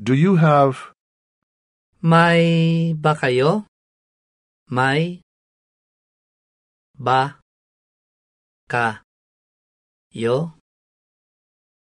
Do you have... May ba kayo? May ba ka yo?